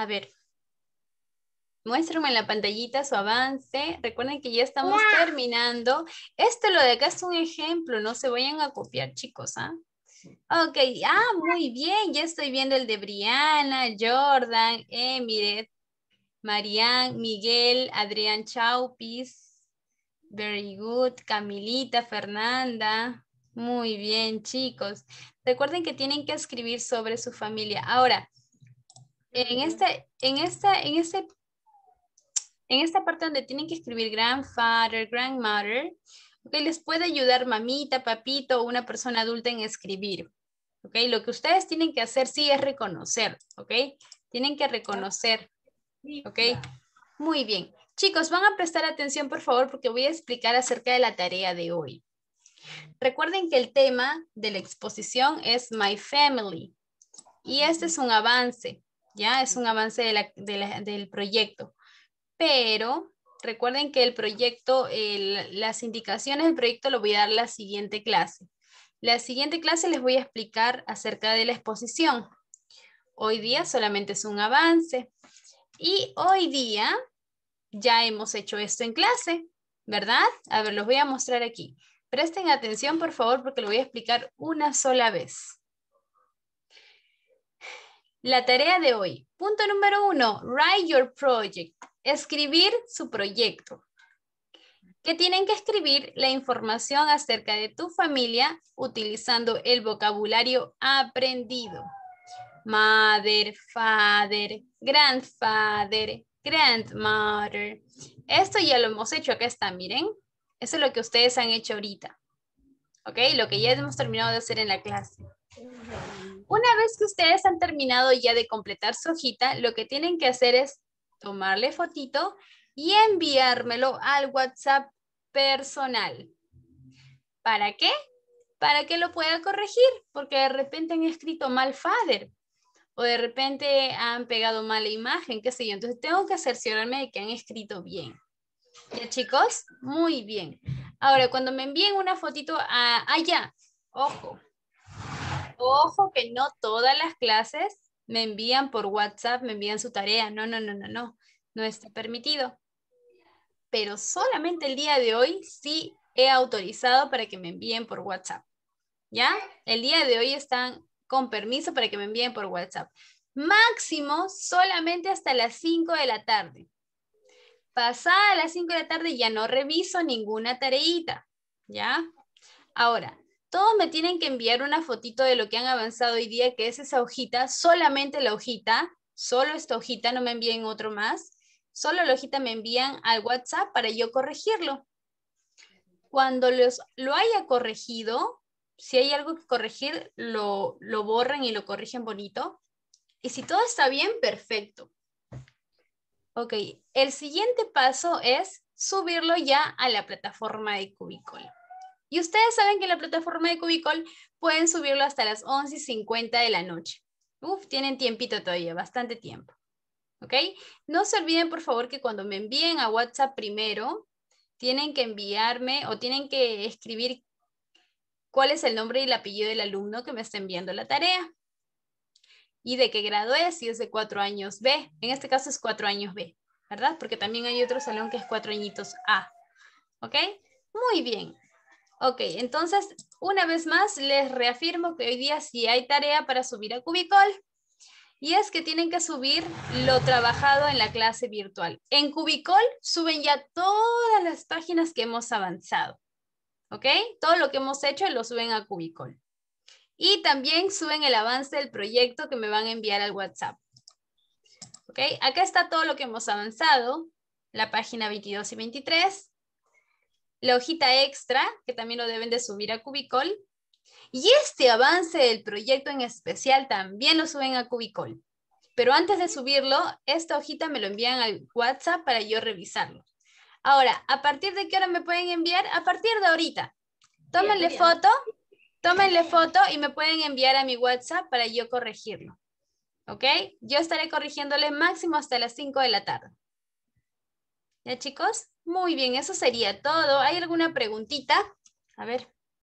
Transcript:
A ver. Muéstrame en la pantallita su avance. Recuerden que ya estamos terminando. Esto lo de acá es un ejemplo, no se vayan a copiar, chicos, ¿ah? Ok, ah, muy bien, ya estoy viendo el de Brianna, Jordan, Emiret, Marían, Miguel, Adrián Chaupis, very good, Camilita, Fernanda, muy bien chicos. Recuerden que tienen que escribir sobre su familia. Ahora, en este, en esta, en este, en esta parte donde tienen que escribir grandfather, grandmother, que les puede ayudar mamita, papito o una persona adulta en escribir. lo que ustedes tienen que hacer sí es reconocer, Tienen que reconocer, Muy bien. Chicos, van a prestar atención, por favor, porque voy a explicar acerca de la tarea de hoy. Recuerden que el tema de la exposición es My Family y este es un avance, ya es un avance del proyecto. Pero recuerden que el proyecto, las indicaciones del proyecto lo voy a dar la siguiente clase. La siguiente clase les voy a explicar acerca de la exposición. Hoy día solamente es un avance. Y hoy día ya hemos hecho esto en clase, ¿verdad? A ver, los voy a mostrar aquí. Presten atención, por favor, porque lo voy a explicar una sola vez. La tarea de hoy. Punto número uno, write your project. Escribir su proyecto. Que tienen que escribir la información acerca de tu familia utilizando el vocabulario aprendido. Mother, father, grandfather, grandmother. Esto ya lo hemos hecho, acá está, miren. Eso es lo que ustedes han hecho ahorita. ¿Ok? Lo que ya hemos terminado de hacer en la clase. Una vez que ustedes han terminado ya de completar su hojita, lo que tienen que hacer es tomarle fotito y enviármelo al WhatsApp personal. ¿Para qué? Para que lo pueda corregir, porque de repente han escrito mal father o de repente han pegado mala imagen, qué sé yo. Entonces tengo que cerciorarme de que han escrito bien. ¿Ya chicos? Muy bien. Ahora, cuando me envíen una fotito a ah, allá, ojo, ojo que no todas las clases me envían por WhatsApp, me envían su tarea. No, no, no, no, no. No está permitido. Pero solamente el día de hoy sí he autorizado para que me envíen por WhatsApp. ¿Ya? El día de hoy están con permiso para que me envíen por WhatsApp. Máximo solamente hasta las 5 de la tarde. Pasada las 5 de la tarde ya no reviso ninguna tareita. ¿Ya? Ahora, todos me tienen que enviar una fotito de lo que han avanzado hoy día, que es esa hojita, solamente la hojita, solo esta hojita, no me envíen otro más, solo la hojita me envían al WhatsApp para yo corregirlo. Cuando los, lo haya corregido, si hay algo que corregir, lo, lo borran y lo corrigen bonito. Y si todo está bien, perfecto. Ok, el siguiente paso es subirlo ya a la plataforma de Cubicol. Y ustedes saben que en la plataforma de Cubicol pueden subirlo hasta las 11.50 de la noche. Uf, tienen tiempito todavía, bastante tiempo. ¿Ok? No se olviden, por favor, que cuando me envíen a WhatsApp primero, tienen que enviarme o tienen que escribir cuál es el nombre y el apellido del alumno que me está enviando la tarea. Y de qué grado es, si es de cuatro años B. En este caso es cuatro años B, ¿verdad? Porque también hay otro salón que es cuatro añitos A. ¿Ok? Muy bien. Ok, entonces, una vez más, les reafirmo que hoy día sí hay tarea para subir a Cubicol. Y es que tienen que subir lo trabajado en la clase virtual. En Cubicol suben ya todas las páginas que hemos avanzado. ¿Ok? Todo lo que hemos hecho lo suben a Cubicol. Y también suben el avance del proyecto que me van a enviar al WhatsApp. ¿Ok? Acá está todo lo que hemos avanzado. La página 22 y 23 la hojita extra, que también lo deben de subir a Cubicol. Y este avance del proyecto en especial también lo suben a Cubicol. Pero antes de subirlo, esta hojita me lo envían al WhatsApp para yo revisarlo. Ahora, ¿a partir de qué hora me pueden enviar? A partir de ahorita. Tómenle foto, tómenle foto y me pueden enviar a mi WhatsApp para yo corregirlo. ¿Ok? Yo estaré corrigiéndole máximo hasta las 5 de la tarde. ¿Ya chicos? Muy bien, eso sería todo. ¿Hay alguna preguntita? A ver.